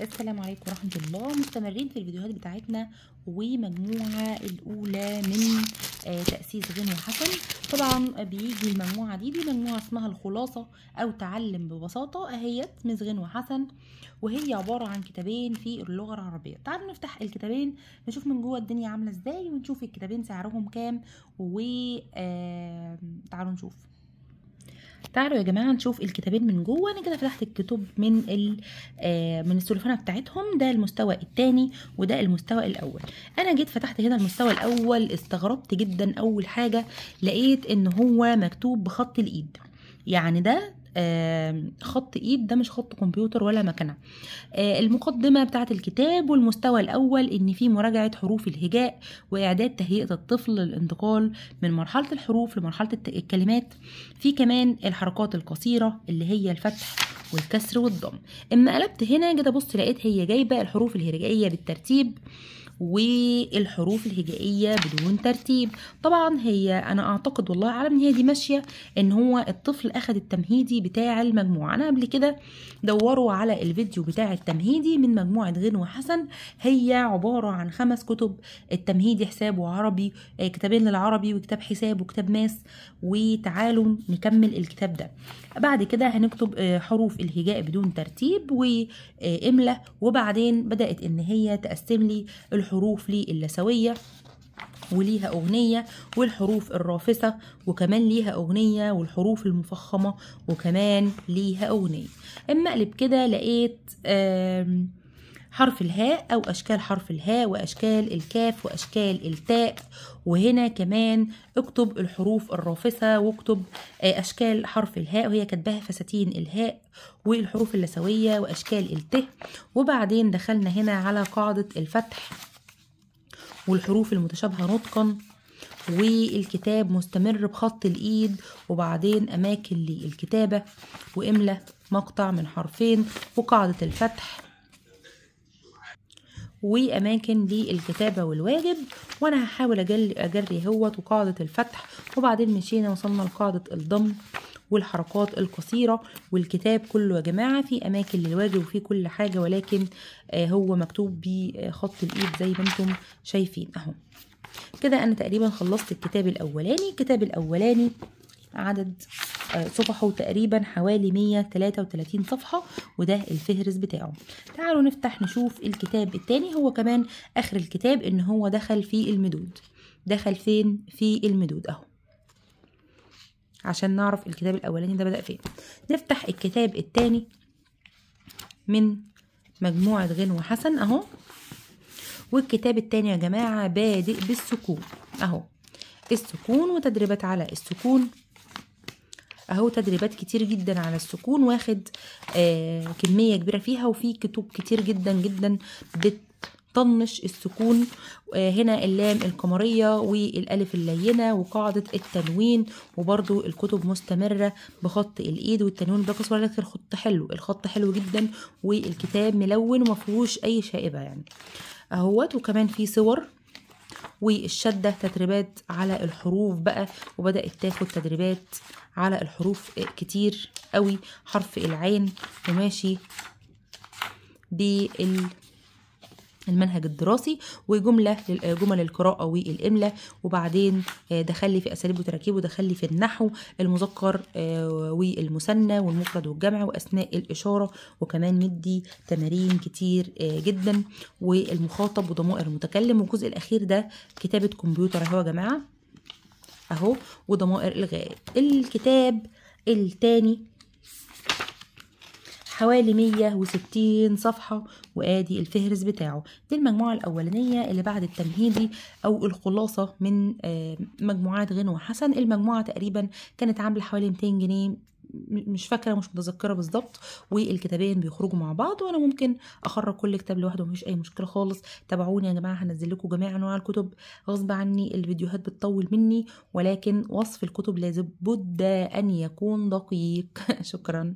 السلام عليكم ورحمة الله مستمرين في الفيديوهات بتاعتنا ومجموعة الأولى من آه، تأسيس غنوة حسن طبعا بيجي المجموعة دي دي مجموعة اسمها الخلاصة أو تعلم ببساطة أهيت من غنوة حسن وهي عبارة عن كتابين في اللغة العربية تعالوا نفتح الكتابين نشوف من جوه الدنيا عاملة ازاي ونشوف الكتابين سعرهم كام و آه، تعالوا نشوف تعالوا يا جماعه نشوف الكتابين من جوه انا كده فتحت الكتب من ال آه، من السلوفانه بتاعتهم ده المستوى الثاني وده المستوى الاول انا جيت فتحت هنا المستوى الاول استغربت جدا اول حاجه لقيت ان هو مكتوب بخط الايد يعني ده خط ايد ده مش خط كمبيوتر ولا مكنه آه، المقدمه بتاعه الكتاب والمستوى الاول ان في مراجعه حروف الهجاء واعداد تهيئه الطفل للانتقال من مرحله الحروف لمرحله الكلمات في كمان الحركات القصيره اللي هي الفتح والكسر والضم اما قلبت هنا كده بص لقيت هي جايبه الحروف الهجائيه بالترتيب والحروف الهجائية بدون ترتيب طبعا هي أنا أعتقد والله أعلم إن هي دي ماشية إن هو الطفل أخد التمهيدي بتاع المجموعة أنا قبل كده دوروا على الفيديو بتاع التمهيدي من مجموعة غنوة حسن هي عبارة عن خمس كتب التمهيدي حساب وعربي آه، كتابين للعربي وكتاب حساب وكتاب ماس وتعالوا نكمل الكتاب ده بعد كده هنكتب آه، حروف الهجاء بدون ترتيب وإملة آه، وبعدين بدأت إن هي تقسم لي الحروف الحروف ليه اللسوية وليها أغنية والحروف الرافصة وكمان ليها أغنية والحروف المفخمة وكمان ليها أغنية أما أقلب كده لقيت حرف الهاء أو أشكال حرف الهاء وأشكال الكاف وأشكال التاء وهنا كمان اكتب الحروف الرافصة واكتب آه، أشكال حرف الهاء وهي كاتباها فساتين الهاء والحروف اللسوية وأشكال الته وبعدين دخلنا هنا على قاعدة الفتح والحروف المتشابهة نطقا والكتاب مستمر بخط الإيد وبعدين أماكن للكتابة واملا مقطع من حرفين وقاعدة الفتح وأماكن للكتابة والواجب وأنا هحاول أجري أهوت وقاعدة الفتح وبعدين مشينا وصلنا لقاعدة الضم والحركات القصيرة والكتاب كله يا جماعة في أماكن للوجه وفي كل حاجة ولكن آه، هو مكتوب بخط الإيد زي ما انتم شايفين أهو كده أنا تقريبا خلصت الكتاب الأولاني الكتاب الأولاني عدد آه، صفحه تقريبا حوالي 133 صفحة وده الفهرس بتاعه تعالوا نفتح نشوف الكتاب التاني هو كمان آخر الكتاب إن هو دخل في المدود دخل فين في المدود أهو عشان نعرف الكتاب الاولاني ده بدأ فين نفتح الكتاب التاني من مجموعة غنوة وحسن اهو والكتاب التاني يا جماعة بادئ بالسكون اهو السكون وتدريبات على السكون اهو تدريبات كتير جدا على السكون واخد آه كميه كبيره فيها وفي كتب كتير جدا جدا بت طنش السكون آه، هنا اللام القمرية والألف اللينة وقاعدة التنوين وبرضو الكتب مستمرة بخط الإيد والتنوين بقص لك الخط حلو الخط حلو جدا والكتاب ملون ومفيهوش أي شائبة يعني أهوت وكمان في صور والشدة تدريبات على الحروف بقى وبدأت تاخد تدريبات على الحروف كتير قوي حرف العين وماشي بال المنهج الدراسي وجمله جمل القراءه والاملاء وبعدين آه، دخلي في اساليب وتراكيب ودخلي في النحو المذكر آه، والمثنى والمفرد والجمع واثناء الاشاره وكمان مدي تمارين كتير آه، جدا والمخاطب وضمائر المتكلم والجزء الاخير ده كتابه كمبيوتر اهو يا جماعه اهو وضمائر الغائب الكتاب التاني حوالي 160 صفحة وآدي الفهرس بتاعه دي المجموعة الأولانية اللي بعد التمهيدي أو الخلاصة من آه، مجموعات غنوة حسن المجموعة تقريبا كانت عاملة حوالي 200 جنيه مش فاكره مش متذكره بالظبط والكتابين بيخرجوا مع بعض وانا ممكن اخرج كل كتاب لوحده مفيش اي مشكله خالص تابعوني يا جماعه هنزل لكم جميع انواع الكتب غصب عني الفيديوهات بتطول مني ولكن وصف الكتب لابد ان يكون دقيق شكرا